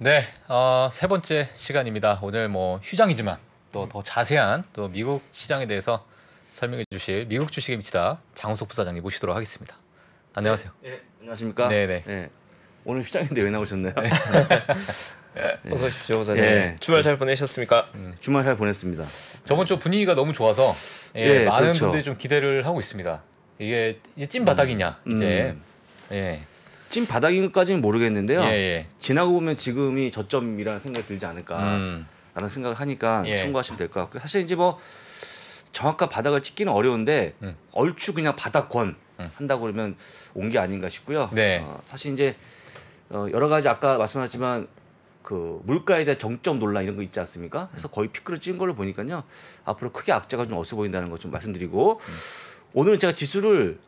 네, 어, 세 번째 시간입니다. 오늘 뭐 휴장이지만 또 더 자세한 또 미국 시장에 대해서 설명해 주실 미국 주식의 미치다 장우석 부사장님 모시도록 하겠습니다. 안녕하세요. 네, 네, 안녕하십니까? 네네. 네. 네. 오늘 휴장인데 왜 나오셨나요? 네. 어서 오십시오, 부사님. 예. 네. 주말 잘 보내셨습니까? 음. 주말 잘 보냈습니다. 저번 주 분위기가 너무 좋아서 예, 예, 많은 그렇죠. 분들이 좀 기대를 하고 있습니다. 이게, 이게 찐 바닥이냐 음. 이제 음. 예, 찐 바닥인까지는 것 모르겠는데요. 예, 예. 지나고 보면 지금이 저점이라는 생각이 들지 않을까라는 음. 생각을 하니까 예. 참고하시면 될 것 같고요. 사실 이제 뭐 정확한 바닥을 찍기는 어려운데 음. 얼추 그냥 바닥권 음. 한다고 그러면 온 게 아닌가 싶고요. 네. 어, 사실 이제 어, 여러 가지 아까 말씀하셨지만 그 물가에 대한 정점 논란 이런 거 있지 않습니까? 음. 그래서 거의 피크를 찍은 걸로 보니까요. 앞으로 크게 악재가 좀없어 보인다는 것좀 말씀드리고 음. 오늘은 제가 지수를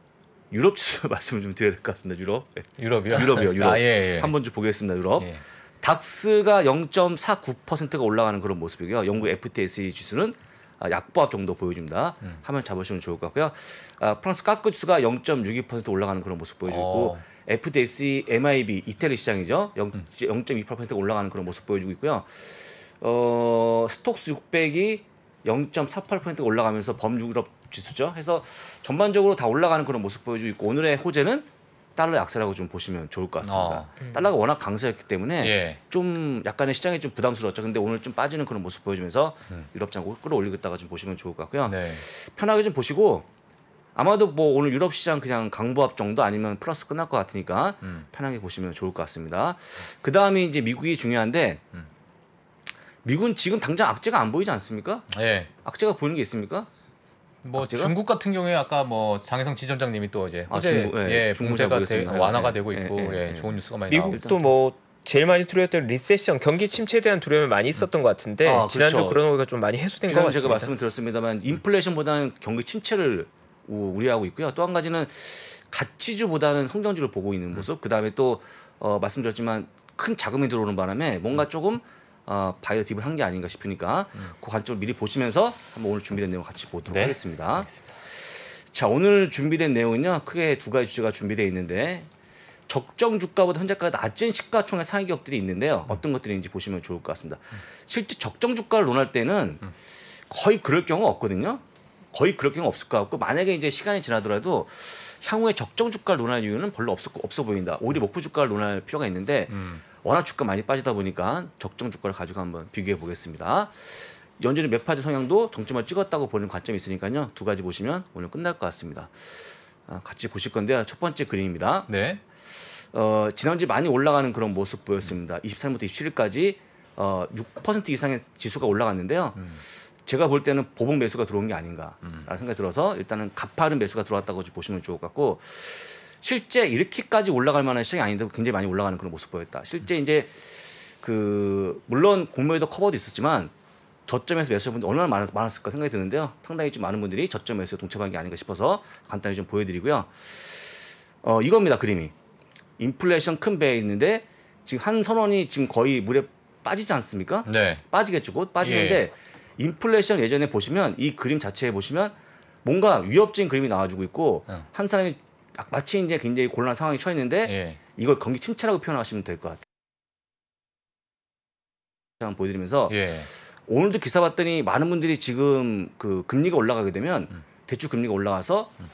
유럽 지수 말씀을 좀 드려야 될 것 같습니다. 유럽. 예. 유럽이요? 유럽이요. 유럽. 아, 예, 예. 한번 좀 보겠습니다. 유럽. 예. 닥스가 0.49%가 올라가는 그런 모습이고요. 영국 FTSE 지수는 아, 약보합 정도 보여줍니다. 음. 화면 잡으시면 좋을 것 같고요. 아, 프랑스 까크 지수가 0.62% 올라가는 그런 모습 보여주고 어. FTSE MIB 이태리 시장이죠. 0, 음. 0.2% 올라가는 그런 모습 보여주고 있고요. 어, 스톡스 600이 0.48%가 올라가면서 범유럽 지수죠. 해서 전반적으로 다 올라가는 그런 모습 보여주고 있고 오늘의 호재는 달러 약세라고 좀 보시면 좋을 것 같습니다. 어. 음. 달러가 워낙 강세였기 때문에 예. 좀 약간의 시장이 좀 부담스러웠죠. 근데 오늘 좀 빠지는 그런 모습 보여주면서 음. 유럽 장고 끌어올리겠다가 좀 보시면 좋을 것 같고요. 네. 편하게 좀 보시고 아마도 뭐 오늘 유럽 시장 그냥 강보합 정도 아니면 플러스 끝날 것 같으니까 음. 편하게 보시면 좋을 것 같습니다. 그 다음이 이제 미국이 중요한데 음. 미국은 지금 당장 악재가 안 보이지 않습니까? 예. 악재가 보이는 게 있습니까? 뭐 악재가? 아, 중국 같은 경우에 아까 뭐 장혜성 지점장님이 또 이제 호재 아, 중국, 네, 예, 네, 네, 예, 봉쇄가 완화가 되고 있고 예, 좋은 뉴스가 많이 나오고 미국도 뭐 제일 많이 두려웠던 리세션, 경기 침체에 대한 두려움이 많이 있었던 것 같은데 아, 그렇죠. 지난주 그런죠그가좀 많이 해소된 것 같습니다. 제가 말씀드렸습니다만 인플레이션보다는 경기 침체를 우려하고 있고요. 또 한 가지는 가치주보다는 성장주를 보고 있는 모습. 음. 그다음에 또 어, 말씀드렸지만 큰 자금이 들어오는 바람에 뭔가 조금 음. 어, 바이오 딥을 한 게 아닌가 싶으니까 음. 그 관점을 미리 보시면서 한번 오늘 준비된 내용 같이 보도록 네. 하겠습니다. 알겠습니다. 자 오늘 준비된 내용은요 크게 두 가지 주제가 준비되어 있는데 적정 주가보다 현재가가 낮은 시가총액 상위 기업들이 있는데요 음. 어떤 것들인지 보시면 좋을 것 같습니다. 음. 실제 적정 주가를 논할 때는 음. 거의 그럴 경우 없거든요. 거의 그럴 경우 없을 것 같고 만약에 이제 시간이 지나더라도 향후에 적정 주가를 논할 이유는 별로 없어, 없어 보인다. 오히려 목표 주가를 논할 필요가 있는데 음. 워낙 주가 많이 빠지다 보니까 적정 주가를 가지고 한번 비교해 보겠습니다. 연준의 매파지 성향도 정점을 찍었다고 보는 관점이 있으니까요. 두 가지 보시면 오늘 끝날 것 같습니다. 아, 같이 보실 건데요. 첫 번째 그림입니다. 네. 어, 지난주 많이 올라가는 그런 모습 보였습니다. 23일부터 27일까지 어, 6% 이상의 지수가 올라갔는데요. 음. 제가 볼 때는 보복 매수가 들어온 게 아닌가라는 음. 생각이 들어서 일단은 가파른 매수가 들어왔다고 보시면 좋을 것 같고 실제 이렇게까지 올라갈 만한 시장이 아닌데 굉장히 많이 올라가는 그런 모습 보였다. 실제 음. 이제 그 물론 공모에도 커버도 있었지만 저점에서 매수자 분들 얼마나 많았, 많았을까 생각이 드는데요. 상당히 좀 많은 분들이 저점에서 동참한 게 아닌가 싶어서 간단히 좀 보여드리고요. 어 이겁니다 그림이 인플레이션 큰 배에 있는데 지금 한 선원이 지금 거의 물에 빠지지 않습니까? 네. 빠지겠죠 곧 빠지는데. 예. 인플레이션 예전에 보시면 이 그림 자체에 보시면 뭔가 위협적인 그림이 나와주고 있고 어. 한 사람이 마치 이제 굉장히 곤란한 상황에 처해 있는데 예. 이걸 경기 침체라고 표현하시면 될 것 같아요. 한번 보여드리면서 예. 오늘도 기사 봤더니 많은 분들이 지금 그 금리가 올라가게 되면 음. 대출 금리가 올라가서 음.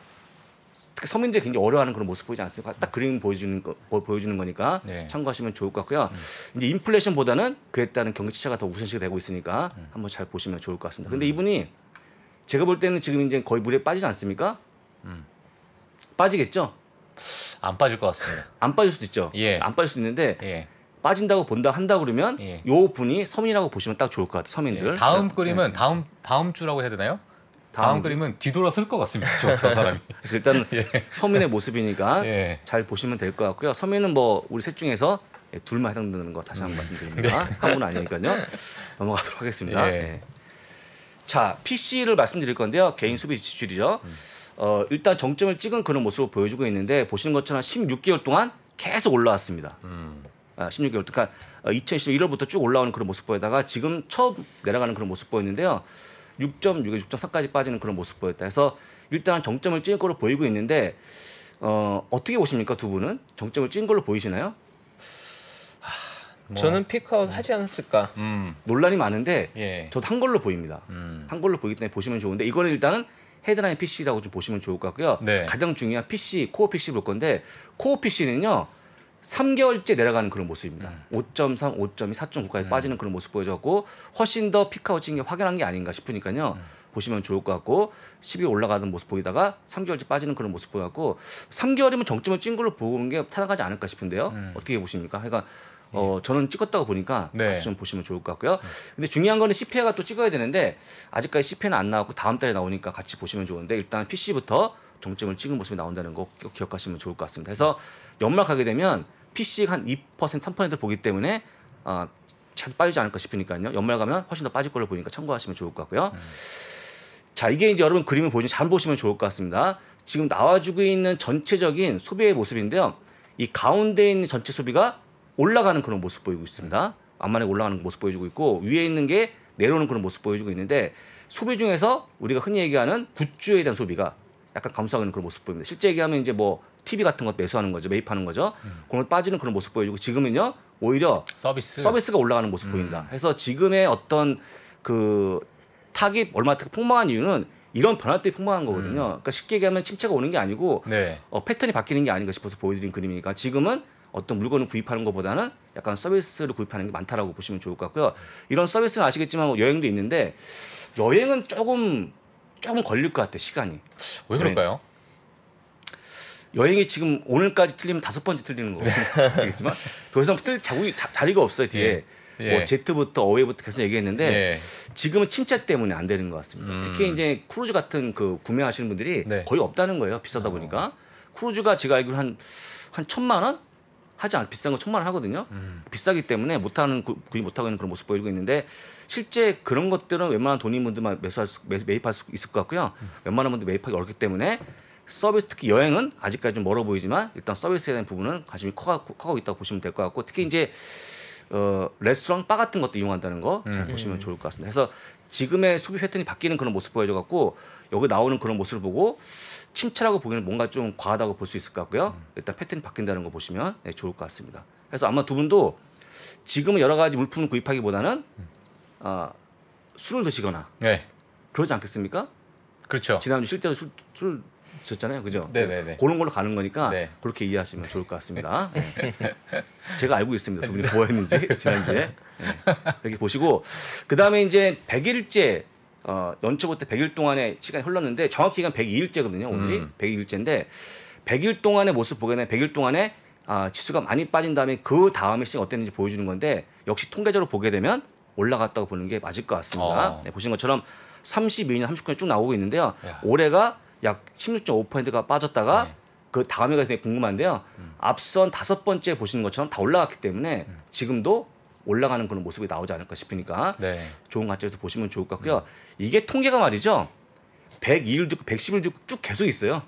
특히 서민들이 굉장히 어려워하는 그런 모습 보이지 않습니까? 딱 그림 보여주는 거, 보여주는 거니까 네. 참고하시면 좋을 것 같고요. 음. 이제 인플레이션보다는 그에 따른 경기 치차가 더우선시 되고 있으니까 음. 한번 잘 보시면 좋을 것 같습니다. 근데 음. 이분이 제가 볼 때는 지금 이제 거의 물에 빠지지 않습니까? 음. 빠지겠죠? 안 빠질 것 같습니다. 안 빠질 수도 있죠. 예. 안 빠질 수 있는데 예. 빠진다고 본다 한다 그러면 예. 요 분이 서민이라고 보시면 딱 좋을 것 같아요. 서민들. 예. 다음 네. 그림은 네. 다음 다음 주라고 해야 되나요? 다음, 다음 그림은 뒤돌아 쓸것 같습니다. 저, 저 사람이. 그래서 일단 예. 서민의 모습이니까 예. 잘 보시면 될 것 같고요. 서민은 뭐 우리 셋 중에서 예, 둘만 해당되는 거 다시 한 번 말씀드립니다. 네. 한분 아니니까요. 넘어가도록 하겠습니다. 예. 예. 자, PC를 말씀드릴 건데요. 개인 소비 지출이죠. 음. 어, 일단 정점을 찍은 그런 모습을 보여주고 있는데 보시는 것처럼 16개월 동안 계속 올라왔습니다. 음. 아, 16개월 동안 그러니까 2 0 1 1월부터 쭉 올라오는 그런 모습 보이다가 지금 처음 내려가는 그런 모습 보였는데요. 6.6에서 6.4까지 빠지는 그런 모습 보였다. 해서 일단 정점을 찍은 걸로 보이고 있는데 어, 어떻게 보십니까 두 분은 정점을 찍은 걸로 보이시나요? 뭐. 저는 피크아웃 하지 않았을까 음. 논란이 많은데 예. 저도 한 걸로 보입니다. 음. 한 걸로 보이기 때문에 보시면 좋은데 이거는 일단은 헤드라인 PC라고 좀 보시면 좋을 것 같고요. 네. 가장 중요한 PC 코어 PC 볼 건데 코어 PC는요 삼개월째 내려가는 그런 모습입니다. 음. 5.3, 5.2, 4.9까지 음. 빠지는 그런 모습 보여줘갖고 훨씬 더 피크아웃인 게 확연한 게 아닌가 싶으니까요. 음. 보시면 좋을 것 같고 10일 올라가는 모습 보이다가 3개월째 빠지는 그런 모습 보여갖고 3개월이면 정점을 찐 걸로 보는 게 타당하지 않을까 싶은데요. 음. 어떻게 보십니까? 그러니까 어, 예. 저는 찍었다고 보니까 네. 같이 좀 보시면 좋을 것 같고요. 음. 근데 중요한 거는 CPI가 또 찍어야 되는데 아직까지 CPI는 안 나왔고 다음 달에 나오니까 같이 보시면 좋은데 일단 PC부터 정점을 찍은 모습이 나온다는 거꼭 기억하시면 좋을 것 같습니다. 그래서 연말가게 되면 PC가 한 2%, 3% 보기 때문에 어, 잘 빠지지 않을까 싶으니까요. 연말 가면 훨씬 더 빠질 걸로 보니까 참고하시면 좋을 것 같고요. 음. 자, 이게 이제 여러분 그림을 보시면 잘 보시면 좋을 것 같습니다. 지금 나와주고 있는 전체적인 소비의 모습인데요. 이 가운데 있는 전체 소비가 올라가는 그런 모습 보이고 있습니다. 암만에 올라가는 모습 보여주고 있고 위에 있는 게 내려오는 그런 모습 보여주고 있는데 소비 중에서 우리가 흔히 얘기하는 굿즈에 대한 소비가 약간 감수하는 그런 모습 보입니다. 실제 얘기하면 이제 뭐 TV 같은 것 매수하는 거죠. 매입하는 거죠. 음. 그런 빠지는 그런 모습 보여주고 지금은요. 오히려 서비스. 서비스가 올라가는 모습 음. 보인다. 그래서 지금의 어떤 그 타깃 얼마 폭망한 이유는 이런 변화 때문에 폭망한 거거든요. 음. 그러니까 쉽게 얘기하면 침체가 오는 게 아니고 네. 어, 패턴이 바뀌는 게 아닌가 싶어서 보여드린 그림이니까 지금은 어떤 물건을 구입하는 것보다는 약간 서비스를 구입하는 게 많다라고 보시면 좋을 것 같고요. 이런 서비스는 아시겠지만 뭐 여행도 있는데 여행은 조금 조금 걸릴 것 같아 시간이. 왜 그럴까요? 여행이 지금 오늘까지 틀리면 다섯 번째 틀리는 거겠지만 더 이상 틀 자국이 자리가 없어요 뒤에 예. 예. 뭐 제트부터 어웨이부터 계속 얘기했는데 예. 지금은 침체 때문에 안 되는 것 같습니다. 음. 특히 이제 크루즈 같은 그 구매하시는 분들이 네. 거의 없다는 거예요 비싸다 보니까 어. 크루즈가 제가 알기로 한한 천만 원 하지 않 비싼 거 천만 원 하거든요. 음. 비싸기 때문에 못하는 구입 못하고 있는 그런 모습 보이고 있는데 실제 그런 것들은 웬만한 돈인 분들만 매수할 수, 매, 매입할 수 있을 것 같고요. 음. 웬만한 분들 매입하기 어렵기 때문에 서비스 특히 여행은 아직까지 좀 멀어 보이지만 일단 서비스에 대한 부분은 관심이 커가, 고 커가고 있다고 보시면 될 것 같고 특히 이제 어, 레스토랑 바 같은 것도 이용한다는 거잘 음. 보시면 좋을 것 같습니다. 그래서 지금의 소비 패턴이 바뀌는 그런 모습 보여줘 갖고 여기 나오는 그런 모습을 보고 침체라고 보기에는 뭔가 좀 과하다고 볼 수 있을 것 같고요. 일단 패턴이 바뀐다는 거 보시면 네, 좋을 것 같습니다. 그래서 아마 두 분도 지금은 여러 가지 물품을 구입하기보다는 어, 술을 드시거나 네. 그러지 않겠습니까? 그렇죠. 지난주 쉴 때도 술, 술 드셨잖아요, 그죠? 네네네. 네, 네. 그런 걸로 가는 거니까 네. 그렇게 이해하시면 좋을 것 같습니다. 네. 제가 알고 있습니다. 두 분이 뭐 했는지 지난주에 네. 이렇게 보시고 그 다음에 이제 100일째 어, 연초부터 100일 동안의 시간이 흘렀는데 정확히 기간 102일째거든요. 오늘이 음. 101일째인데 100일 동안의 모습 보게 되면 100일 동안에 아, 지수가 많이 빠진 다음에 그다음에 시장이 어땠는지 보여주는 건데 역시 통계적으로 보게 되면 올라갔다고 보는 게 맞을 것 같습니다. 어. 네, 보신 것처럼 32년, 30년 쭉 나오고 있는데요. 야. 올해가 약 16.5%가 빠졌다가 네. 그 다음에가 되게 궁금한데요. 음. 앞선 다섯 번째 보시는 것처럼 다 올라갔기 때문에 음. 지금도 올라가는 그런 모습이 나오지 않을까 싶으니까 네. 좋은 관점에서 보시면 좋을 것 같고요. 이게 통계가 말이죠. 101주, 111주 쭉 계속 있어요.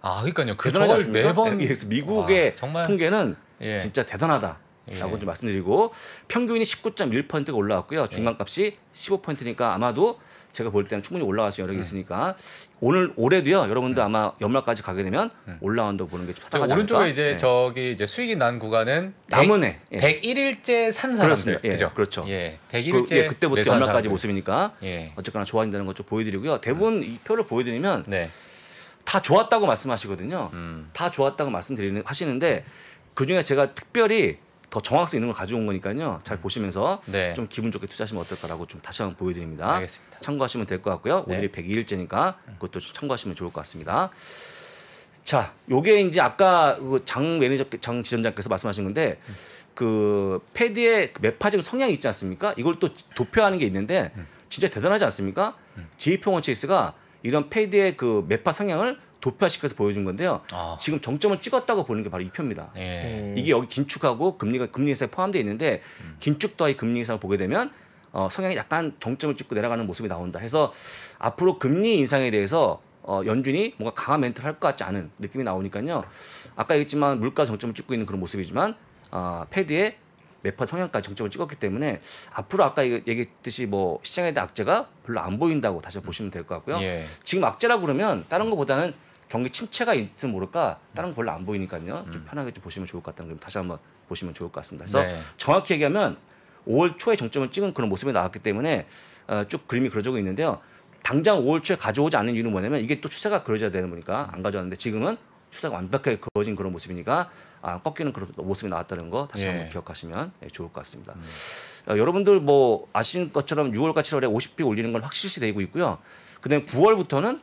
아, 그러니까요. 그걸 매번 예, 미국의 와, 통계는 예. 진짜 대단하다. 라고 네. 좀 말씀드리고 평균이 19.1%가 올라왔고요. 중간값이 15%니까 아마도 제가 볼 때는 충분히 올라가서 여력이 네. 있으니까 오늘 올해도요 여러분도 네. 아마 연말까지 가게 되면 네. 올라온다고 보는 게 타당하지 오른쪽에 이제 네. 저기 이제 수익이 난 구간은 남은 해 예. 101일째 산 사람들 예. 그죠 그렇죠 예. 101일째 그, 예. 그때부터 연말까지 모습이니까 예. 어쨌거나 좋아진다는 것 좀 보여드리고요 네. 대부분 음. 이 표를 보여드리면 다 좋았다고 말씀하시거든요 음. 다 좋았다고 말씀드리는 하시는데 그중에 제가 특별히 더 정확성 있는 걸 가져온 거니까요. 잘 음. 보시면서 네. 좀 기분 좋게 투자하시면 어떨까라고 좀 다시 한번 보여드립니다. 알겠습니다. 참고하시면 될 것 같고요. 네. 오늘이 102일째니까 음. 그것도 참고하시면 좋을 것 같습니다. 자, 요게 이제 아까 그 장 매니저, 장 지점장께서 말씀하신 건데 음. 그 패드의 매파적 성향이 있지 않습니까? 이걸 또 도표하는 게 있는데 진짜 대단하지 않습니까? 지휘평원 체이스가 이런 패드의 그 매파 성향을 도표화시켜서 보여준 건데요. 아. 지금 정점을 찍었다고 보는 게 바로 이 표입니다. 예. 음. 이게 여기 긴축하고 금리가 금리 인상에 포함되어 있는데 음. 긴축 더하기 금리 인상을 보게 되면 어, 성향이 약간 정점을 찍고 내려가는 모습이 나온다. 해서 앞으로 금리 인상에 대해서 어, 연준이 뭔가 강한 멘트를 할 것 같지 않은 느낌이 나오니까요. 아까 얘기했지만 물가 정점을 찍고 있는 그런 모습이지만 어, 패드의 매파 성향까지 정점을 찍었기 때문에 앞으로 아까 얘기했듯이 뭐 시장에 대한 악재가 별로 안 보인다고 다시 음. 보시면 될 것 같고요. 예. 지금 악재라고 그러면 다른 것보다는 경기 침체가 있으면 모를까 다른 거 별로 안 보이니까요. 좀 음. 편하게 좀 보시면 좋을 것 같다는 걸 다시 한번 보시면 좋을 것 같습니다. 그래서 네. 정확히 얘기하면 5월 초에 정점을 찍은 그런 모습이 나왔기 때문에 어, 쭉 그림이 그려지고 있는데요. 당장 5월 초에 가져오지 않는 이유는 뭐냐면 이게 또 추세가 그려져야 되는 거니까 안 가져왔는데 지금은 추세가 완벽하게 그어진 그런 모습이니까 아, 꺾이는 그런 모습이 나왔다는 거 다시 예. 한번 기억하시면 예, 좋을 것 같습니다. 음. 어, 여러분들 뭐 아시는 것처럼 6월과 7월에 50피 올리는 건 확실시 되고 있고요. 그다음에 9월부터는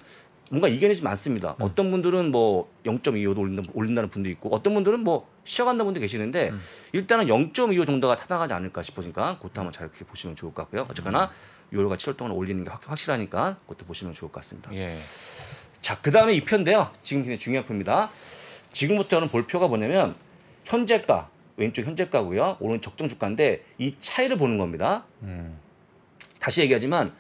뭔가 이견이 좀 많습니다. 음. 어떤 분들은 뭐 0.25도 올린다, 올린다는 분도 있고 어떤 분들은 뭐 쉬어간다는 분도 계시는데 음. 일단은 0.25 정도가 타당하지 않을까 싶으니까 그것도 한번 잘 이렇게 보시면 좋을 것 같고요. 어쨌거나 음. 유로가 7월 동안 올리는 게 확, 확실하니까 그것도 보시면 좋을 것 같습니다. 예. 자, 그 다음에 이 편인데요. 지금 굉장히 중요한 편입니다 지금부터는 볼표가 뭐냐면 현재가 왼쪽 현재가고요. 오른 쪽 적정 주가인데 이 차이를 보는 겁니다. 음. 다시 얘기하지만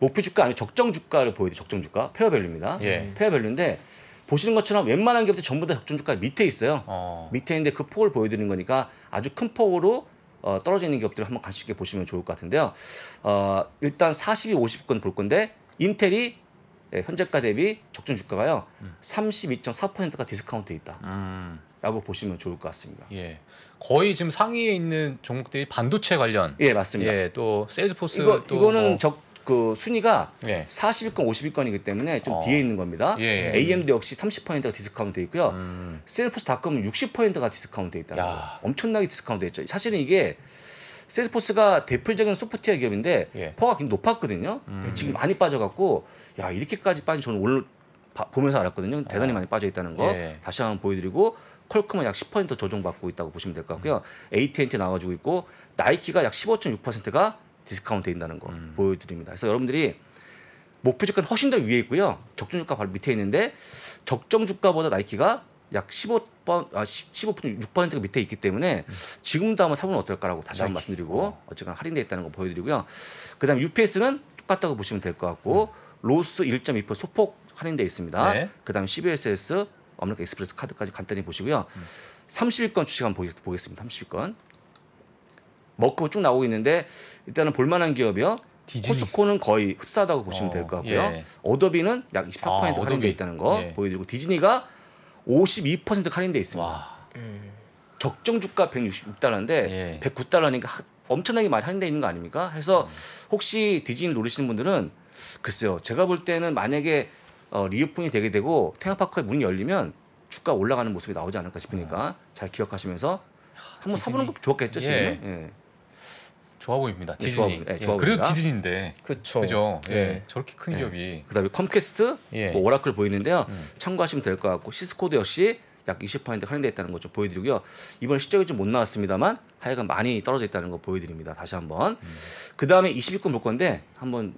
목표 주가 아니고 적정 주가를 보여요. 적정 주가 페어 밸류입니다. 예. 페어 밸류인데 보시는 것처럼 웬만한 기업들 전부 다 적정 주가 밑에 있어요. 어. 밑에 있는데 그 폭을 보여드리는 거니까 아주 큰 폭으로 어, 떨어져 있는 기업들을 한번 관심 있게 보시면 좋을 것 같은데요. 어, 일단 40이 50건 볼 건데 인텔이 예, 현재가 대비 적정 주가가요 음. 32.4%가 디스카운트에 있다. 음. 라고 보시면 좋을 것 같습니다. 예. 거의 지금 상위에 있는 종목들이 반도체 관련. 예, 맞습니다. 예, 또 세일즈포스 이거, 또 이거는 뭐... 적그 순위가 예. 40위권, 50위권이기 때문에 좀 어. 뒤에 있는 겁니다. 예, 예. 예. AMD 역시 30%가 디스카운트돼 있고요. 음. 셀포스닷컴은 60%가 디스카운트돼 있다. 야. 엄청나게 디스카운트돼 있죠. 사실은 이게 셀포스가 대표적인 소프트웨어 기업인데 예. 퍼가 굉장히 높았거든요. 음. 지금 많이 빠져갖고 야 이렇게까지 빠진 저는 오늘 바, 보면서 알았거든요. 대단히 아. 많이 빠져 있다는 거 예. 다시 한번 보여드리고 퀄컴은 약10% 조정받고 있다고 보시면 될 것 같고요. 음. AT&T 나와주고 있고 나이키가 약 15.6%가 디스카운트 된다는거 음. 보여드립니다. 그래서 여러분들이 목표 주가는 훨씬 더 위에 있고요. 적정 주가 바로 밑에 있는데 적정 주가보다 나이키가 약 15번 아 15.6%가 밑에 있기 때문에 음. 지금도 한번 사보면 어떨까라고 다시 한번 말씀드리고 어. 쨌거나 할인돼 있다는 거 보여드리고요. 그다음 UPS는 똑같다고 보시면 될 것 같고 음. 로스 1.2% 소폭 할인돼 있습니다. 네. 그다음 CBSS 아메리카 익스프레스 카드까지 간단히 보시고요. 음. 30일권 주식 한번 보겠습니다. 30일권. 먹고 쭉 나오고 있는데 일단은 볼만한 기업이요. 디즈니. 코스코는 거의 흡사하다고 보시면 어, 될것 같고요. 예. 어도비는 약 24% 아, 할인돼 어도비. 있다는 거 예. 보여드리고 디즈니가 52% 할인돼 있습니다. 와. 적정 주가 166달러인데 예. 109달러니까 엄청나게 많이 할인돼 있는 거 아닙니까? 해서 음. 혹시 디즈니 노리시는 분들은 글쎄요. 제가 볼 때는 만약에 어, 리오픈이 되게 되고 테마파크의 문이 열리면 주가 올라가는 모습이 나오지 않을까 싶으니까 아. 잘 기억하시면서 한번 아, 사보는 것도 좋겠죠 지금. 예. 좋아 보입니다. 네, 디즈니. 네, 예, 좋아, 예, 그래도 디즈니인데. 그렇죠. 그 예. 네. 저렇게 큰 네. 기업이. 그다음에 컴캐스트, 예. 뭐 오라클 보이는데요. 음. 참고하시면 될 것 같고 시스코도 역시 약 2 0할인되 있다는 거좀 보여드리고요. 이번 실적이 좀 못 나왔습니다만 하여간 많이 떨어져 있다는 거 보여드립니다. 다시 한번. 음. 그 다음에 20위권 볼 건데 한번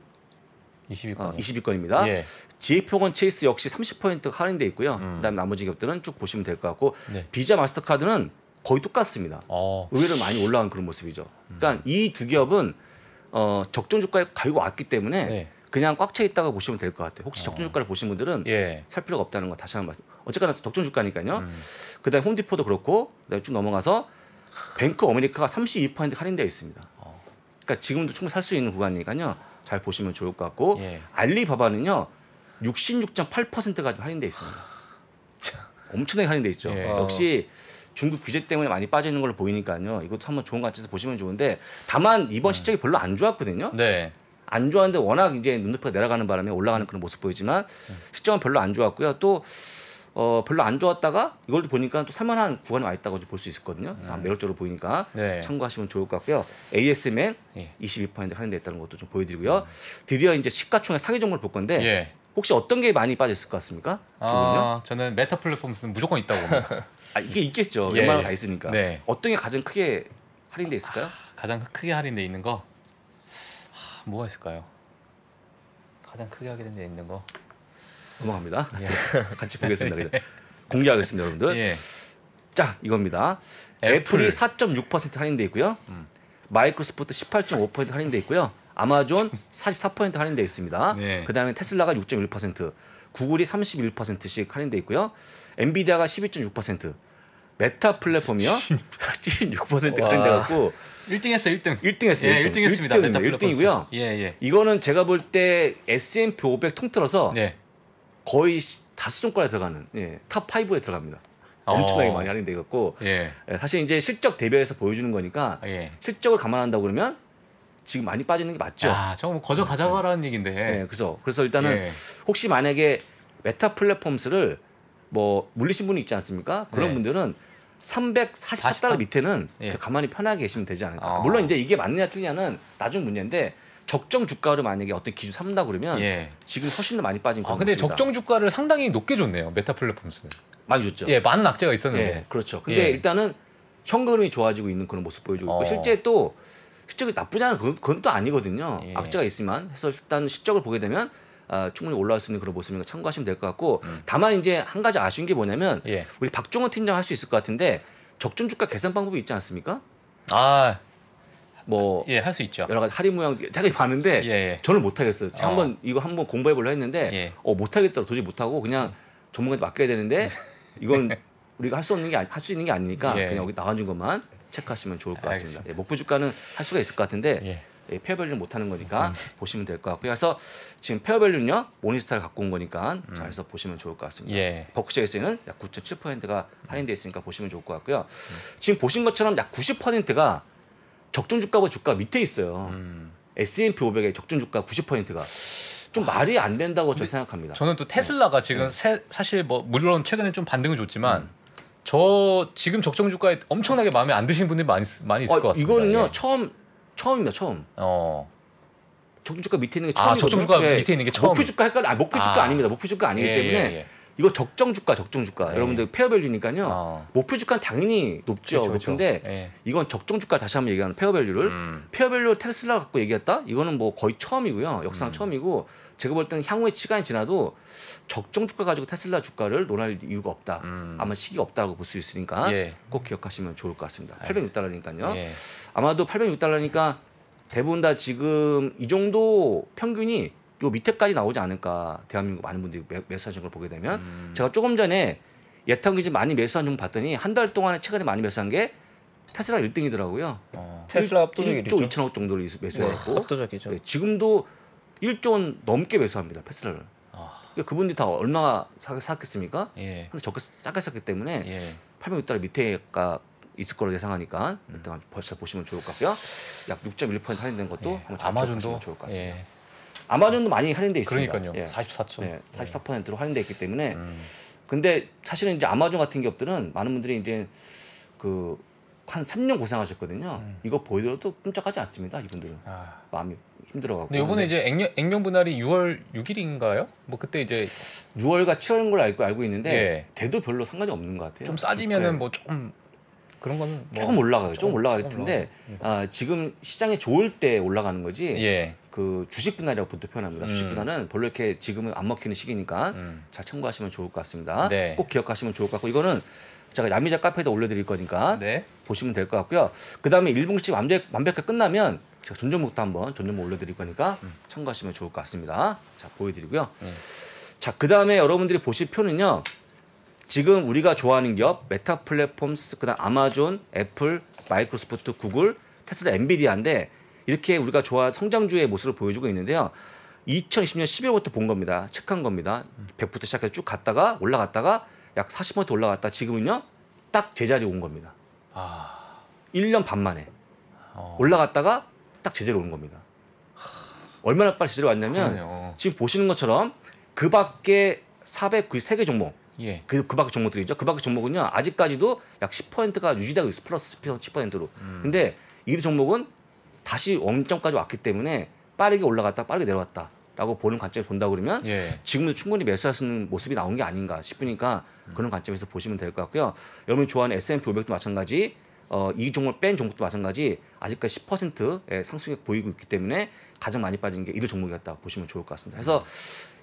20위권. 어, 20위권입니다. 예. 지혜평원 체이스 역시 30% 할인돼 있고요. 음. 그다음에 나머지 기업들은 쭉 보시면 될 것 같고 네. 비자 마스터카드는 거의 똑같습니다. 어. 의외로 많이 올라간 그런 모습이죠. 그러니까 음. 이두 기업은 어, 적정 주가에 가고 왔기 때문에 네. 그냥 꽉 차 있다가 보시면 될 것 같아요. 혹시 어. 적정 주가를 보신 분들은 예. 살 필요가 없다는 거 다시 한번 말씀. 어쨌거나 적정 주가니까요. 음. 그다음에 홈디포도 그렇고 그다음에 쭉 넘어가서 뱅크 어메리카가 32% 할인되어 있습니다. 어. 그러니까 지금도 충분히 살 수 있는 구간이니까요. 잘 보시면 좋을 것 같고 예. 알리바바는요. 66.8%가 할인되어 있습니다. 엄청나게 할인되어 있죠. 예. 역시 중국 규제 때문에 많이 빠져 있는 걸로 보이니까요. 이것도 한번 좋은 관점에서 보시면 좋은데 다만 이번 시적이 네. 별로 안 좋았거든요. 네. 안 좋았는데 워낙 이제 눈높이가 내려가는 바람에 올라가는 그런 모습 보이지만 시점은 네. 별로 안 좋았고요. 또 어, 별로 안 좋았다가 이걸 보니까 또 살만한 구간이 와 있다고 볼 수 있었거든요. 그래서 음. 매력적으로 보이니까 네. 참고하시면 좋을 것 같고요. ASML 예. 22% 할인됐다는 것도 좀 보여드리고요. 음. 드디어 이제 시가총액 사기 정보을볼 건데 예. 혹시 어떤 게 많이 빠졌을 것 같습니까? 두 분요? 아, 저는 메타 플랫폼스는 무조건 있다고 봅니다. 아, 이게 있겠죠. 예, 웬만한 예. 다 있으니까. 네. 어떤 게 가장 크게 할인돼 있을까요? 아, 가장 크게 할인돼 있는 거 아, 뭐가 있을까요? 가장 크게 할인돼 있는 거 넘어갑니다. 예. 같이 보겠습니다. 그 공개하겠습니다, 여러분들. 예. 자, 이겁니다. 애플. 이4.6% 할인돼 있고요. 음. 마이크로소프트 18.5% 할인돼 있고요. 아마존 44% 할인돼 있습니다. 네. 그다음에 테슬라가 6.1%, 구글이 31%씩 할인돼 있고요. 엔비디아가 12.6%. 메타 플랫폼이요? 76% 할인돼 갖고 1등 했어요, 1등. 1등 했어요 1등, 예, 1등 했습니다. 1등, 메타 플 1등이고요. 예, 예. 이거는 제가 볼 때 S&P 500 통틀어서 예. 거의 다수종과에 들어가는 예, 탑 5에 들어갑니다. 엄청나게 어. 많이 할인돼 갖고 예. 예. 사실 이제 실적 대비해서 보여주는 거니까 예. 실적을 감안한다고 그러면 지금 많이 빠지는 게 맞죠. 아, 저거 뭐 거저 가져가라는 네. 얘기데 네, 그래서 그래서 일단은 예. 혹시 만약에 메타 플랫폼스를 뭐 물리신 분이 있지 않습니까? 그런 네. 분들은 344달러 밑에는 예. 가만히 편하게 계시면 되지 않을까. 아. 물론 이제 이게 맞느냐 틀리냐는 나중 문제인데 적정 주가를 만약에 어떤 기준 삼다 그러면 예. 지금 훨씬 더 많이 빠진 거 아, 근데 있습니다. 적정 주가를 상당히 높게 줬네요. 메타 플랫폼스는. 많이 줬죠. 예, 많은 악재가 있었는데. 예, 그렇죠. 예. 근데 일단은 현금이 좋아지고 있는 그런 모습 보여주고 있고 어. 실제 또 실적이 나쁘지 않은 건, 그건 또 아니거든요. 예. 악재가 있지만 해서 일단 실적을 보게 되면 아, 충분히 올라올 수 있는 그런 모습이니까 참고하시면 될 것 같고 음. 다만 이제 한 가지 아쉬운 게 뭐냐면 예. 우리 박종원 팀장 할 수 있을 것 같은데 적정 주가 계산 방법이 있지 않습니까? 아. 뭐 예, 할 수 있죠. 여러 가지 할인 모양 되게 많은데 예, 예. 저는 못 하겠어요. 제가 어. 한번 이거 한번 공부해 보려 했는데 예. 어못 하겠더라고 도저히 못 하고 그냥 음. 전문가한테 맡겨야 되는데 이건 우리가 할 수 없는 게 할 수 있는 게 아니니까 예. 그냥 여기 나와 준 것만 체크하시면 좋을 것 같습니다. 예, 목부 주가는 할 수가 있을 것 같은데 예. 예, 페어 밸류 못 하는 거니까 음. 보시면 될 것 같고요. 그래서 지금 페어 밸류는요. 모니스타를 갖고 온 거니까 음. 잘해서 보시면 좋을 것 같습니다. 예. 버크셔에서는 약 9.7%가 음. 할인돼 있으니까 보시면 좋을 것 같고요. 음. 지금 보신 것처럼 약 90%가 적정 주가와 주가 밑에 있어요. 음. S&P 500의 적정 주가 90%가 좀 말이 안 된다고 저는 생각합니다. 저는 또 테슬라가 네. 지금 네. 세, 사실 뭐 물론 최근에 좀 반등은 좋지만 음. 저 지금 적정 주가에 엄청나게 마음에 안 드신 분들이 많이 많이 있을 어, 것 같습니다. 이거는요 예. 처음 처음입니다 처음. 어. 적정 주가 밑에 있는 게처음 아, 적정 주가 예. 밑에 있는 게 처음. 목표 주가 헷갈려. 아, 목표 주가 아. 닙니다 목표 주가 아니기 예, 때문에 예, 예. 이거 적정 주가, 적정 주가. 네. 여러분들 페어밸류니까요. 어. 목표 주가는 당연히 높죠. 그렇죠, 그렇죠. 높은데 네. 이건 적정 주가 다시 한번 얘기하는 페어밸류를 음. 페어밸류 테슬라 갖고 얘기했다? 이거는 뭐 거의 처음이고요. 역사상 음. 처음이고 제가 볼 때는 향후에 시간이 지나도 적정 주가 가지고 테슬라 주가를 논할 이유가 없다. 음. 아마 시기가 없다고 볼 수 있으니까 예. 꼭 기억하시면 좋을 것 같습니다. 806달러니까요. 예. 아마도 806달러니까 대부분 다 지금 이 정도 평균이 요 밑에까지 나오지 않을까 대한민국 많은 분들이 매수하신 걸 보게 되면 음. 제가 조금 전에 예탁기지 많이 매수한 종 봤더니 한 달 동안에 최근에 많이 매수한 게 테슬라 1등이더라고요. 어. 테슬라 압도적이죠. 1조 2천억 정도를 매수했고 네, 압도적이죠. 네, 지금도 1조 원 넘게 매수합니다. 테슬라를. 아. 그러니까 그분들이다 얼마 나 사, 샀겠습니까? 예. 근데 적게 싸게 샀기 때문에 예. 800달러 밑에가 있을 거로 예상하니까 음. 일단 음. 잘 보시면 좋을 것 같고요. 약 6.1% 할인된 것도 예. 한번 잘 아마존도 좋을 것 같습니다. 예. 아마존도 많이 할인돼 있습니다. 그러니까요. 예. 44초. 네, 44%로 할인돼 있기 때문에 음. 근데 사실은 이제 아마존 같은 기업들은 많은 분들이 이제 그 한 3년 고생하셨거든요. 음. 이거 보여드려도 끔찍하지 않습니다. 이분들은 아. 마음이 힘들어가고. 근데 이번에 네. 이제 액년액년 분할이 6월 6일인가요? 뭐 그때 이제 6월과 7월인 걸 알고 알고 있는데 예. 대도 별로 상관이 없는 것 같아요. 좀 싸지면은 뭐 조금 그런 거는 뭐 조금 올라가요. 조금, 조금 올라가겠 텐데 올라 아, 지금 시장에 좋을 때 올라가는 거지. 예. 그 주식 분할이라고 보통 표현합니다. 주식 음. 분할은 별로 이렇게 지금은 안 먹히는 시기니까 음. 잘 참고하시면 좋을 것 같습니다. 네. 꼭 기억하시면 좋을 것 같고 이거는 제가 야미자 카페에다 올려드릴 거니까 네. 보시면 될 것 같고요. 그 다음에 일봉식 완벽, 완벽하게 끝나면 제가 존전목도 한번 존전목 올려드릴 거니까 음. 참고하시면 좋을 것 같습니다. 자 보여드리고요. 음. 네. 자그 다음에 여러분들이 보실 표는요. 지금 우리가 좋아하는 기업 메타 플랫폼스 그다음 아마존, 애플, 마이크로소프트, 구글, 테슬라, 엔비디아인데 이렇게 우리가 좋아 성장주의 모습을 보여주고 있는데요. 2020년 11월부터 본 겁니다. 체크한 겁니다. 100부터 시작해서 쭉 갔다가 올라갔다가 약 40% 올라갔다 지금은요. 딱 제자리에 온 겁니다. 아... 1년 반 만에 어. 올라갔다가 딱 제자리에 온 겁니다. 얼마나 빨리 제자리에 왔냐면 그러네요. 지금 보시는 것처럼 그 밖에 493개 종목 예. 그, 그 밖의 종목들이죠. 그 밖의 종목은요. 아직까지도 약 10%가 유지되고 있어요. 플러스 10%로. 음. 근데 이 종목은 다시 원점까지 왔기 때문에 빠르게 올라갔다 빠르게 내려갔다. 라고 보는 관점에서 본다 그러면 예. 지금도 충분히 매수할 수 있는 모습이 나온 게 아닌가 싶으니까 그런 관점에서 보시면 될 것 같고요. 여러분 좋아하는 S&P 500도 마찬가지 어, 이 종목을 뺀 종목도 마찬가지 아직까지 10%의 상승액 보이고 있기 때문에 가장 많이 빠진 게 이들 종목이었다고 보시면 좋을 것 같습니다. 그래서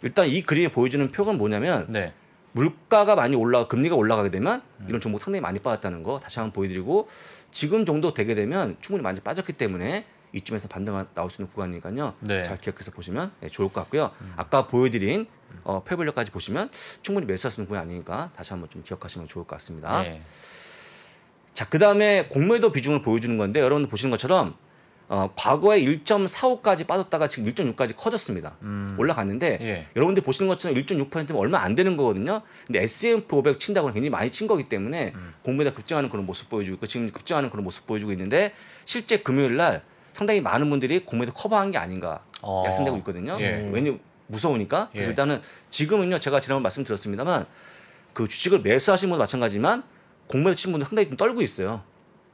일단 이 그림이 보여주는 표는 뭐냐면 네. 물가가 많이 올라 금리가 올라가게 되면 이런 종목 상당히 많이 빠졌다는 거 다시 한번 보여드리고 지금 정도 되게 되면 충분히 많이 빠졌기 때문에 이쯤에서 반등 나올 수 있는 구간이니까요. 네. 잘 기억해서 보시면 예, 좋을 것 같고요. 음. 아까 보여드린 어, 패블력까지 보시면 충분히 매수할 수 있는 구간이 아니니까 다시 한번 좀 기억하시면 좋을 것 같습니다. 네. 자, 그 다음에 공매도 비중을 보여주는 건데 여러분들 보시는 것처럼 어, 과거에 1.45까지 빠졌다가 지금 1.6까지 커졌습니다. 음. 올라갔는데 예. 여러분들 보시는 것처럼 1.6%면 얼마 안 되는 거거든요. 근데 S&P 500 친다고는 굉장히 많이 친 거기 때문에 음. 공매다 급증하는 그런 모습 보여주고 있고 지금 급증하는 그런 모습 보여주고 있는데 실제 금요일 날 상당히 많은 분들이 공매도 커버한 게 아닌가 어. 약산되고 있거든요. 예. 왜냐 무서우니까. 그래서 예. 일단은 지금은요 제가 지난번 말씀드렸습니다만 그 주식을 매수하신 분도 마찬가지지만 공매도 친 분들 상당히 좀 떨고 있어요.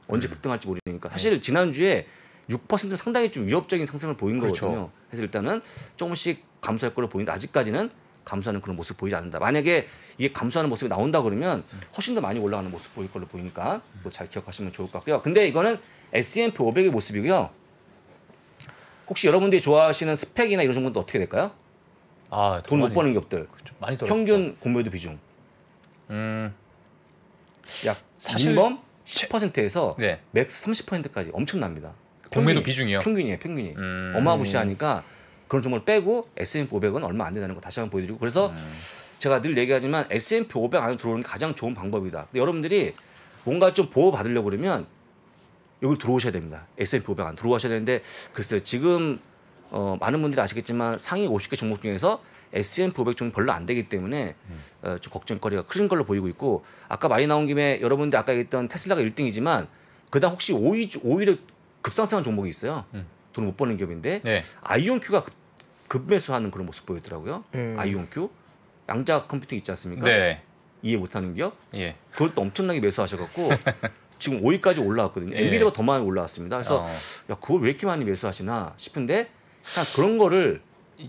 언제 음. 급등할지 모르니까. 예. 사실 지난주에 6% 상당히 좀 위협적인 상승을 보인 그렇죠. 거거든요. 그래서 일단은 조금씩 감소할 걸로 보이는데 아직까지는 감소하는 그런 모습 보이지 않는다. 만약에 이게 감소하는 모습이 나온다 그러면 훨씬 더 많이 올라가는 모습 보일 걸로 보이니까 잘 기억하시면 좋을 것 같고요. 근데 이거는 S&P 500의 모습이고요. 혹시 여러분들이 좋아하시는 스펙이나 이런 종목도 어떻게 될까요? 아, 돈 못 버는 기업들. 그렇죠. 많이 떨 평균 공매도 비중. 음. 약 사실... 민범 10%에서 네. 맥스 30%까지 엄청납니다. 경매도 비중이요. 평균이에요, 평균이. 음. 어마무시하니까 그걸 정말 빼고 S&P 500은 얼마 안 된다는 거 다시 한번 보여드리고 그래서 음. 제가 늘 얘기하지만 S&P 500 안에 들어오는 게 가장 좋은 방법이다. 근데 여러분들이 뭔가 좀 보호 받으려고 그러면 여기 들어오셔야 됩니다. S&P 500안 들어오셔야 되는데 글쎄요 지금 어, 많은 분들이 아시겠지만 상위 50개 종목 중에서 S&P 500 종이 별로 안 되기 때문에 음. 어, 좀 걱정거리가 큰 걸로 보이고 있고 아까 많이 나온 김에 여러분들 아까 얘기했던 테슬라가 1등이지만 그다음 혹시 5위 5위를 급상승한 종목이 있어요. 음. 돈못 버는 기업인데 네. 아이온큐가 급, 급매수하는 그런 모습 보였더라고요. 음. 아이온큐 양자 컴퓨팅 있지 않습니까? 네. 이해 못하는 기업. 예. 그걸 또 엄청나게 매수하셔갖고 지금 5위까지 올라왔거든요. 예. 엔비디아가 예. 더 많이 올라왔습니다. 그래서 어. 야 그걸 왜 이렇게 많이 매수하시나 싶은데 그냥 그런 거를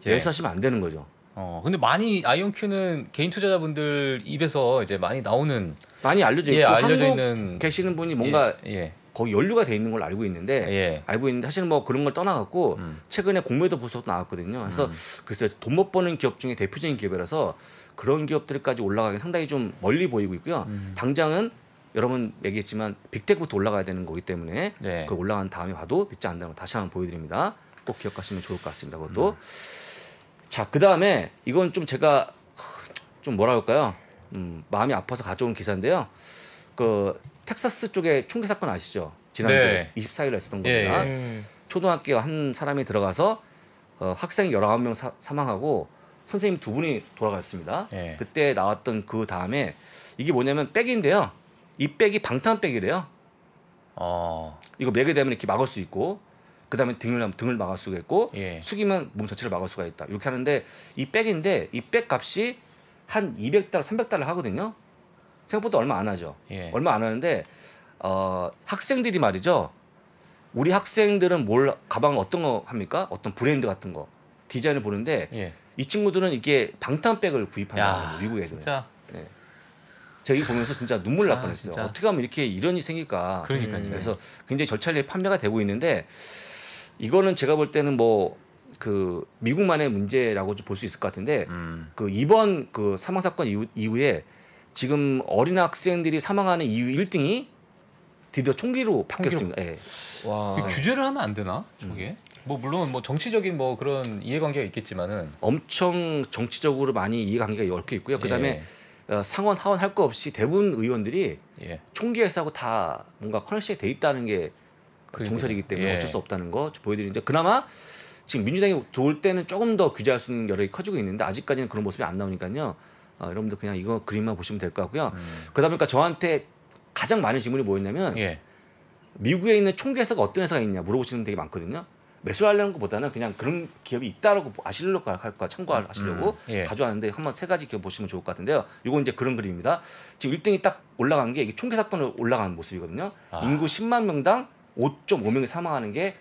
예. 매수하시면 안 되는 거죠. 어 근데 많이 아이온큐는 개인 투자자분들 입에서 이제 많이 나오는 많이 알려져 예, 있고 예, 알려져 있는 계시는 분이 뭔가 예, 예. 거의 연루가 돼 있는 걸 알고 있는데 예. 알고 있는데 사실 뭐 그런 걸 떠나갖고 음. 최근에 공매도 보수도 나왔거든요. 그래서 음. 글쎄 돈 못 버는 기업 중에 대표적인 기업이라서 그런 기업들까지 올라가기 상당히 좀 멀리 보이고 있고요. 음. 당장은 여러분 얘기했지만 빅테크부터 올라가야 되는 거기 때문에 네. 그 올라간 다음에 봐도 늦지 않다는 걸 다시 한번 보여드립니다. 꼭 기억하시면 좋을 것 같습니다. 그것도 음. 자그 다음에 이건 좀 제가 좀 뭐라 할까요? 음, 마음이 아파서 가져온 기사인데요. 그 텍사스 쪽에 총기 사건 아시죠? 지난주 네. 24일에 있었던 예, 겁니다. 예. 초등학교 한 사람이 들어가서 어, 학생 19명 사, 사망하고 선생님 두 분이 돌아갔습니다. 예. 그때 나왔던 그 다음에 이게 뭐냐면 백인데요. 이 백이 방탄백이래요. 어. 이거 매게 되면 이렇게 막을 수 있고 그다음에 등을 등을 막을 수가 있고 예. 숙이면 몸자체를 막을 수가 있다. 이렇게 하는데 이 백인데 이 백 값이 한 200달러, 300달러 하거든요. 생각보다 얼마 안 하죠. 예. 얼마 안 하는데 어, 학생들이 말이죠. 우리 학생들은 뭘 가방 어떤 거 합니까? 어떤 브랜드 같은 거 디자인을 보는데 예. 이 친구들은 이게 방탄백을 구입하는 미국 애들은. 진짜. 예. 저기 보면서 진짜 눈물 날 뻔했어요. 어떻게 하면 이렇게 이런이 생길까. 그러니까요. 음. 그래서 예. 굉장히 절차리에 판매가 되고 있는데 이거는 제가 볼 때는 뭐. 그 미국만의 문제라고 볼 수 있을 것 같은데 음. 그 이번 그 사망 사건 이후, 이후에 지금 어린 학생들이 사망하는 이유 1등이 드디어 총기로 바뀌었습니다. 예. 와. 규제를 하면 안 되나? 저게? 음. 뭐 물론 뭐 정치적인 뭐 그런 이해관계가 있겠지만은 엄청 정치적으로 많이 이해관계가 얽혀 있고요. 그다음에 예. 어, 상원 하원 할 거 없이 대부분 의원들이 예. 총기 회사하고 다 뭔가 커넥션이 돼 있다는 게 그러니까. 정설이기 때문에 예. 어쩔 수 없다는 거 보여드리는데 그나마 지금 민주당이 돌 때는 조금 더 규제할 수 있는 여력이 커지고 있는데 아직까지는 그런 모습이 안 나오니까요. 어, 여러분들 그냥 이거 그림만 보시면 될 것 같고요. 음. 그러다 보니까 저한테 가장 많은 질문이 뭐였냐면 예. 미국에 있는 총기 회사가 어떤 회사가 있냐 물어보시는 되게 많거든요. 매수하려는 것보다는 그냥 그런 기업이 있다라고 아시려고 뭐 할까 참고하시려고 음, 음, 음, 예. 가져왔는데 한번 세 가지 기업 보시면 좋을 것 같은데요. 이건 이제 그런 그림입니다. 지금 1등이 딱 올라간 게 이게 총기 사건으로 올라간 모습이거든요. 아. 인구 10만 명당 5.5명이 사망하는 게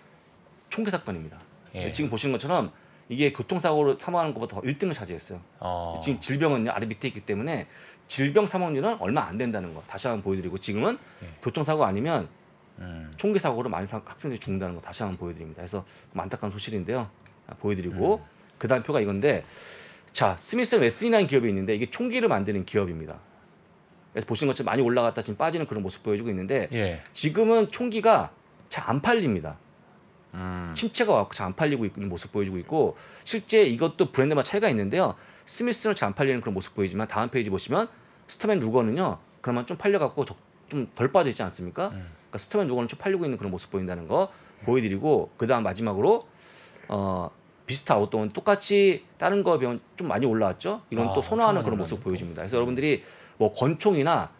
총기 사건입니다. 예. 지금 보시는 것처럼 이게 교통사고로 사망하는 것보다 일등을 차지했어요. 어. 지금 질병은 아래 밑에 있기 때문에 질병 사망률은 얼마 안 된다는 거 다시 한번 보여드리고 지금은 네. 교통사고 아니면 음. 총기 사고로 많은 학생들이 죽는다는 거 다시 한번 보여드립니다. 그래서 안타까운 소식인데요. 아, 보여드리고 음. 그 다음 표가 이건데 자스미스 웨슨이라는 기업이 있는데 이게 총기를 만드는 기업입니다. 그래서 보시는 것처럼 많이 올라갔다 지금 빠지는 그런 모습 보여주고 있는데 예. 지금은 총기가 잘 안 팔립니다. 음. 침체가 와서 잘 안 팔리고 있는 모습 보여주고 있고 실제 이것도 브랜드마다 차이가 있는데요. 스미스는 잘 안 팔리는 그런 모습 보이지만 다음 페이지 보시면 스타맨 루거는요. 그러면 좀 팔려갖고 좀 덜 빠져 있지 않습니까? 음. 그러니까 스타맨 루거는 좀 팔리고 있는 그런 모습 보인다는 거 보여드리고 그 다음 마지막으로 어, 비스타 아웃도어는 똑같이 다른 거에 비하면 좀 많이 올라왔죠. 이건 아, 또 선호하는 그런 모습 보여집니다. 그래서 음. 여러분들이 뭐 권총이나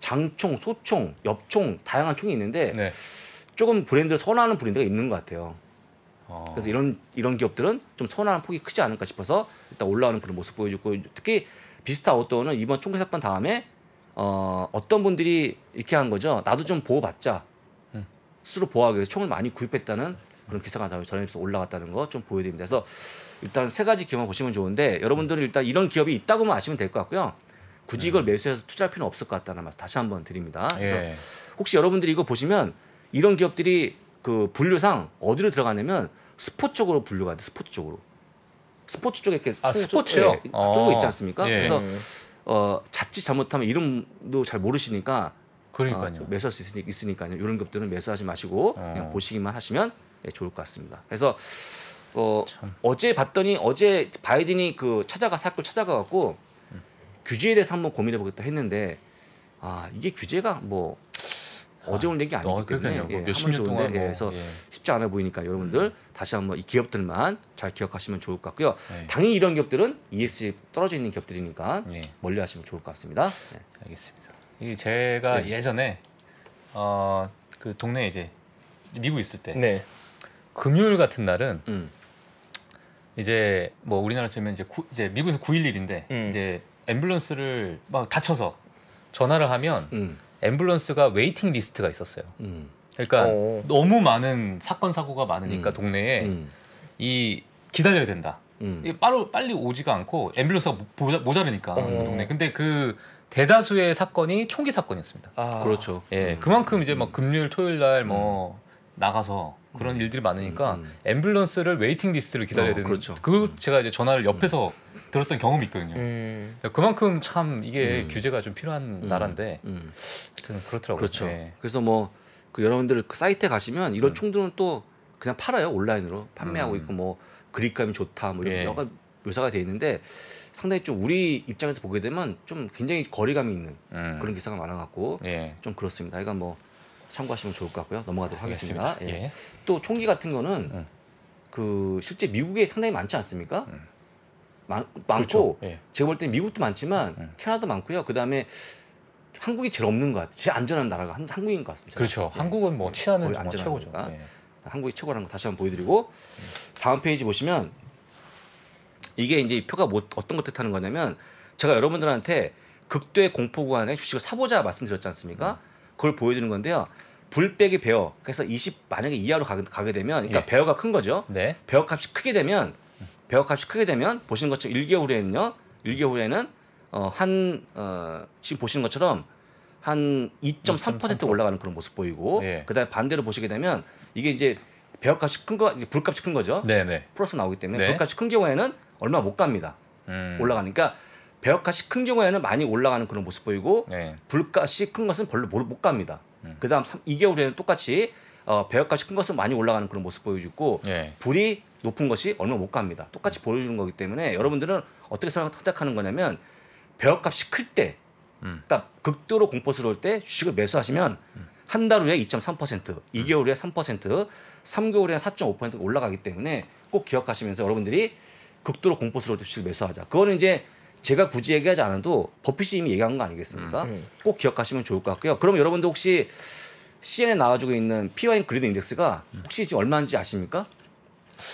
장총, 소총, 엽총 다양한 총이 있는데 네. 조금 브랜드를 선호하는 브랜드가 있는 것 같아요. 어. 그래서 이런 이런 기업들은 좀 선호하는 폭이 크지 않을까 싶어서 일단 올라오는 그런 모습 보여주고 특히 비스타 오토는 이번 총기 사건 다음에 어, 어떤 분들이 이렇게 한 거죠. 나도 좀 보호받자. 음. 스스로 보호하기 위해서 총을 많이 구입했다는 그런 기사가 나오면 전해서 올라갔다는 거 좀 보여드립니다. 그래서 일단 세 가지 기업만 보시면 좋은데 여러분들은 일단 이런 기업이 있다고만 아시면 될 것 같고요. 굳이 이걸 음. 매수해서 투자할 필요는 없을 것 같다는 말씀 다시 한번 드립니다. 그래서 예. 혹시 여러분들이 이거 보시면 이런 기업들이 그 분류상 어디로 들어가냐면 스포츠 쪽으로 분류가 돼. 스포츠 쪽으로. 스포츠 쪽에 이렇게 아, 스포츠요. 예, 아. 거 어. 있지 않습니까? 예. 그래서 어 자칫 잘못하면 이름도 잘 모르시니까 그러니까요. 어, 매수할 수 있으니, 있으니까요. 이런 것들은 매수하지 마시고 어. 그냥 보시기만 하시면 예, 좋을 것 같습니다. 그래서 어, 어제 봤더니 어제 바이든이 그 찾아가 사학교 찾아가 갖고 음. 규제에 대해서 한번 고민해 보겠다 했는데 아 이게 규제가 뭐 어제 온 얘기 아니기 어, 때문에 예, 몇십년 좋은 예, 뭐, 예, 서 예. 쉽지 않아 보이니까 여러분들 음. 다시 한번 이 기업들만 잘 기억하시면 좋을 것 같고요. 네. 당연히 이런 기업들은 ESG 떨어져 있는 기업들이니까 네. 멀리 하시면 좋을 것 같습니다. 네. 알겠습니다. 이 제가 네. 예전에 어, 그동네 이제 미국 있을 때 네. 금요일 같은 날은 음. 이제 뭐 우리나라 치면 이제, 이제 미국에서 9.11인데 음. 이제 앰뷸런스를 막 다쳐서 전화를 하면 음. 앰뷸런스가 웨이팅 리스트가 있었어요. 음. 그러니까 오. 어. 너무 많은 사건 사고가 많으니까 음. 동네에 음. 이 기다려야 된다. 음. 이게 빠르 빨리 오지가 않고 앰뷸런스가 모자, 모자르니까 어. 그 동네. 근데 그 대다수의 사건이 총기 사건이었습니다. 아. 그렇죠. 예, 음. 그만큼 이제 막 음. 금요일 토요일 날 뭐 나가서 그런 음. 일들이 많으니까 음. 음. 앰뷸런스를 웨이팅 리스트를 기다려야 어, 되는 그렇죠. 그 음. 제가 이제 전화를 음. 옆에서 들었던 경험이 있거든요. 음. 그러니까 그만큼 참 이게 규제가 좀 필요한 나라인데 저는 그렇더라고요. 그렇죠. 네. 그래서 뭐그 여러분들 그 사이트에 가시면 이런 충들은 또 그냥 팔아요 온라인으로 판매하고 있고 뭐 그립감이 좋다 뭐 이런 예. 여러 묘사가 돼 있는데 상당히 좀 우리 입장에서 보게 되면 좀 굉장히 거리감이 있는 그런 기사가 많아갖고 예. 좀 그렇습니다. 그러니까 뭐 참고하시면 좋을 것 같고요. 넘어가도록 하겠습니다. 예. 예. 또 총기 같은 거는 음. 그 실제 미국에 상당히 많지 않습니까? 음. 많, 고 그렇죠. 예. 제가 볼 때는 미국도 많지만 음. 캐나다도 많고요. 그다음에 한국이 제일 없는 것 같아요. 제일 안전한 나라가 한, 한국인 것 같습니다. 그렇죠. 예. 한국은 뭐 예. 치안은 정말 뭐 최고죠. 예. 한국이 최고라는 거 다시 한번 보여드리고 다음 페이지 보시면 이게 이제 이 표가 뭐, 어떤 것 뜻하는 거냐면 제가 여러분들한테 극도의 공포 구간의 주식을 사보자 말씀드렸지 않습니까? 음. 그걸 보여주는 건데요. 불 빼기 배어 그래서 20 만약에 이하로 가게, 가게 되면 그러니까 예. 배어가 큰 거죠. 네. 배어 값이 크게 되면 배어 값이 크게 되면 보시는 것처럼 1개월에는요. 1개월에는 어, 한 어, 지금 보시는 것처럼 한 2.3% 올라가는 그런 모습 보이고 예. 그다음에 반대로 보시게 되면 이게 이제 배어값이 큰 거, 불값이 큰 거죠. 네네. 네. 플러스 나오기 때문에 네. 불값이 큰 경우에는 얼마 못 갑니다. 음. 올라가니까 그러니까 배역값이 큰 경우에는 많이 올라가는 그런 모습 보이고 네. 불값이 큰 것은 별로 못 갑니다. 음. 그다음 3, 2개월 후에는 똑같이 어, 배역값이 큰 것은 많이 올라가는 그런 모습 보여주고 네. 불이 높은 것이 얼마 못 갑니다. 똑같이 보여주는 거기 때문에 여러분들은 어떻게 선택하는 거냐면 배역값이 클 때, 음. 그러니까 극도로 공포스러울 때 주식을 매수하시면 음. 한달 후에 2.3%, 2개월 음. 후에 3%, 3개월 후에 4.5% 올라가기 때문에 꼭 기억하시면서 여러분들이 극도로 공포스러울 때 주식을 매수하자. 그거는 이제 제가 굳이 얘기하지 않아도 버핏이 이미 얘기한 거 아니겠습니까? 음, 음. 꼭 기억하시면 좋을 것 같고요. 그럼 여러분도 혹시 CN에 나와주고 있는 피와인 그리드 인덱스가 혹시 지금 얼마인지 아십니까?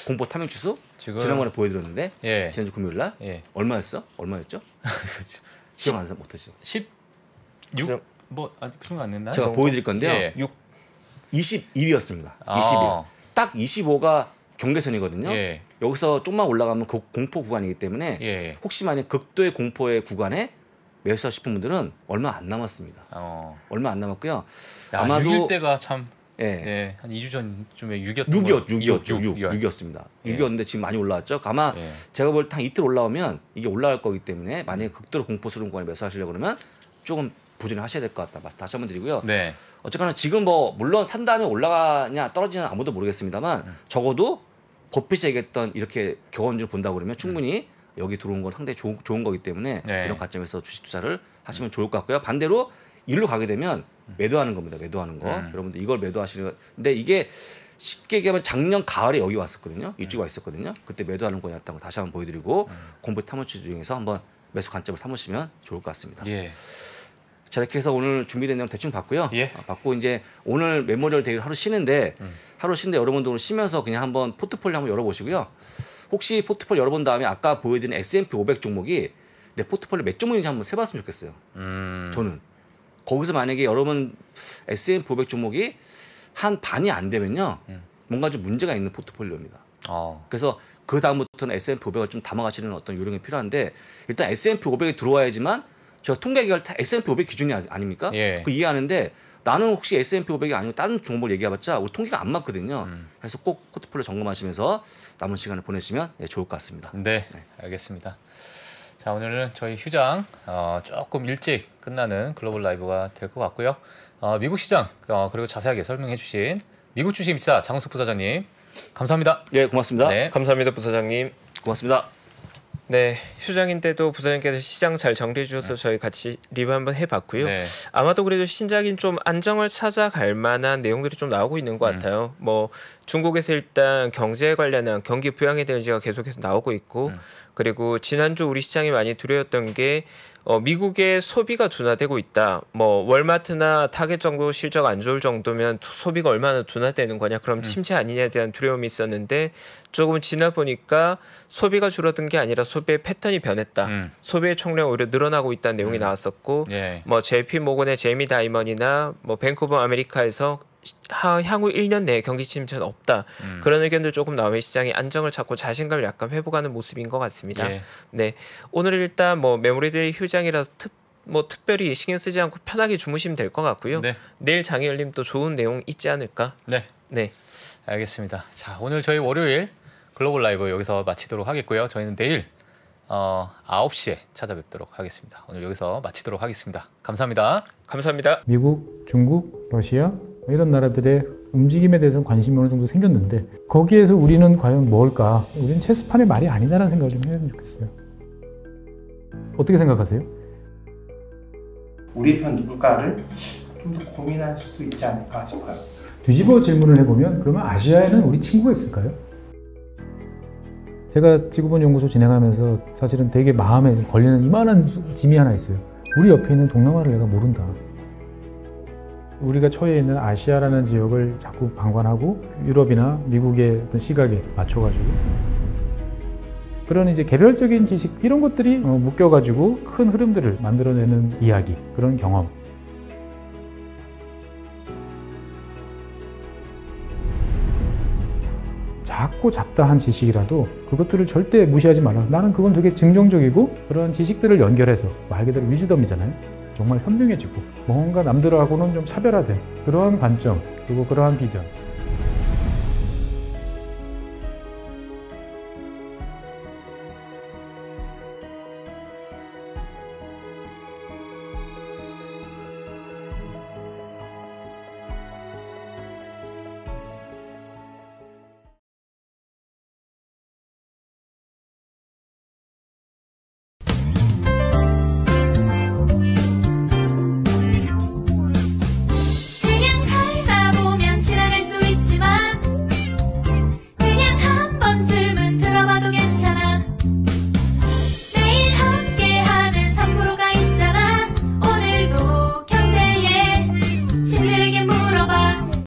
공포 탐욕 지수? 지금... 지난번에 보여드렸는데 예. 지난주 금요일 날 예. 얼마였어? 얼마였죠? 그렇죠. 기억 안 못하죠? 16? 뭐 아직 그런 거안 됐나? 제가 정도? 보여드릴 건데요. 예. 6 예. 21이었습니다. 아. 21. 딱 25가 경계선이거든요. 예. 여기서 조금만 올라가면 그 공포 구간이기 때문에 예. 혹시 만약 극도의 공포의 구간에 매수하 싶은 분들은 얼마 안 남았습니다. 어. 얼마 안 남았고요. 야, 아마도 때가 참 예. 예. 한 2주 전쯤에 6이었던 6이었, 6이었, 6, 6, 6이었습니다. 예. 6이었는데 지금 많이 올라왔죠. 아마 예. 제가 볼 때 한 이틀 올라오면 이게 올라갈 거기 때문에 만약에 극도로 공포스러운 구간에 매수하시려고 그러면 조금 부진을 하셔야 될 것 같다. 말씀 다시 한번 드리고요. 네. 어쨌거나 지금 뭐 물론 산다음에 올라가냐 떨어지냐 아무도 모르겠습니다만 음. 적어도 버핏이 얘기했던 이렇게 경험을 본다 고 그러면 충분히 음. 여기 들어온 건 상당히 좋은, 좋은 거기 때문에 네. 이런 관점에서 주식 투자를 음. 하시면 좋을 것 같고요. 반대로 일로 가게 되면 음. 매도하는 겁니다. 매도하는 거. 음. 여러분들 이걸 매도하시는 거. 근데 이게 쉽게 얘기하면 작년 가을에 여기 왔었거든요. 이쪽에 와 있었거든요. 그때 매도하는 거였다고 다시 한번 보여드리고 음. 공포 탐험치 중에서 한번 매수 관점을 삼으시면 좋을 것 같습니다. 예. 저렇게 해서 오늘 준비된 내용 대충 봤고요. 예. 어, 봤고 이제 오늘 메모리얼 데이 하루 쉬는데 음. 하루 쉬는데 여러분도 오늘 쉬면서 그냥 한번 포트폴리오 한번 열어보시고요. 혹시 포트폴리오 열어본 다음에 아까 보여드린 S&P 500 종목이 내 포트폴리오 몇 종목인지 한번 세봤으면 좋겠어요. 음. 저는 거기서 만약에 여러분 S&P 500 종목이 한 반이 안 되면요, 음. 뭔가 좀 문제가 있는 포트폴리오입니다. 어. 그래서 그 다음부터는 S&P 500을 좀 담아가시는 어떤 요령이 필요한데 일단 S&P 500에 들어와야지만 저 통계 기간 S&P 500 기준이 아닙니까? 예. 그 이해하는데 나는 혹시 S&P 500이 아니고 다른 종목을 얘기해봤자 우리 통계가 안 맞거든요. 음. 그래서 꼭 포트폴리오 점검하시면서 남은 시간을 보내시면 예, 좋을 것 같습니다. 네, 네. 알겠습니다. 자 오늘은 저희 휴장 어, 조금 일찍 끝나는 글로벌 라이브가 될 것 같고요. 어, 미국 시장 어, 그리고 자세하게 설명해주신 미국 주식입사 장원석 부사장님 감사합니다. 예, 고맙습니다. 네. 감사합니다, 부사장님. 고맙습니다. 네, 휴장인 때도 부사장님께서 시장 잘 정리해 주셔서 네. 저희 같이 리뷰 한번 해봤고요. 네. 아마도 그래도 신작인 좀 안정을 찾아갈 만한 내용들이 좀 나오고 있는 것 음. 같아요. 뭐 중국에서 일단 경제에 관련한 경기 부양에 대한 지가 계속해서 나오고 있고 음. 그리고 지난주 우리 시장이 많이 두려웠던 게 어, 미국의 소비가 둔화되고 있다. 뭐 월마트나 타겟 정도 실적 안 좋을 정도면 소비가 얼마나 둔화되는 거냐. 그럼 음. 침체 아니냐에 대한 두려움이 있었는데 조금 지나 보니까 소비가 줄어든 게 아니라 소비의 패턴이 변했다. 음. 소비의 총량 오히려 늘어나고 있다는 내용이 음. 나왔었고 예. 뭐 JP 모건의 제미 다이먼이나 뭐 밴쿠버 아메리카에서 향후 1년 내에 경기 침체는 없다. 음. 그런 의견들 조금 나오면 시장이 안정을 찾고 자신감을 약간 회복하는 모습인 것 같습니다. 예. 네, 오늘 일단 뭐메모리들의 휴장이라서 특 뭐 특별히 신경 쓰지 않고 편하게 주무시면 될 것 같고요. 네. 내일 장이 열림 또 좋은 내용 있지 않을까? 네. 네. 알겠습니다. 자, 오늘 저희 월요일 글로벌 라이브 여기서 마치도록 하겠고요. 저희는 내일 어, 9시에 찾아뵙도록 하겠습니다. 오늘 여기서 마치도록 하겠습니다. 감사합니다. 감사합니다. 미국, 중국, 러시아, 뭐 이런 나라들의 움직임에 대해서 관심이 어느 정도 생겼는데 거기에서 우리는 과연 뭘까? 우리는 체스판의 말이 아니다라는 생각을 좀 해야 좋겠어요. 어떻게 생각하세요? 우리 편 누굴까를 좀 더 고민할 수 있지 않을까 싶어요. 뒤집어 질문을 해보면 그러면 아시아에는 우리 친구가 있을까요? 제가 지구본 연구소 진행하면서 사실은 되게 마음에 걸리는 이만한 짐이 하나 있어요. 우리 옆에 있는 동남아를 내가 모른다. 우리가 처해 있는 아시아라는 지역을 자꾸 방관하고 유럽이나 미국의 어떤 시각에 맞춰가지고 그런 이제 개별적인 지식 이런 것들이 어, 묶여가지고 큰 흐름들을 만들어내는 이야기 그런 경험 작고 잡다한 지식이라도 그것들을 절대 무시하지 말라 나는 그건 되게 긍정적이고 그런 지식들을 연결해서 말 그대로 위즈덤이잖아요 정말 현명해지고 뭔가 남들하고는 좀 차별화된 그러한 관점 그리고 그러한 비전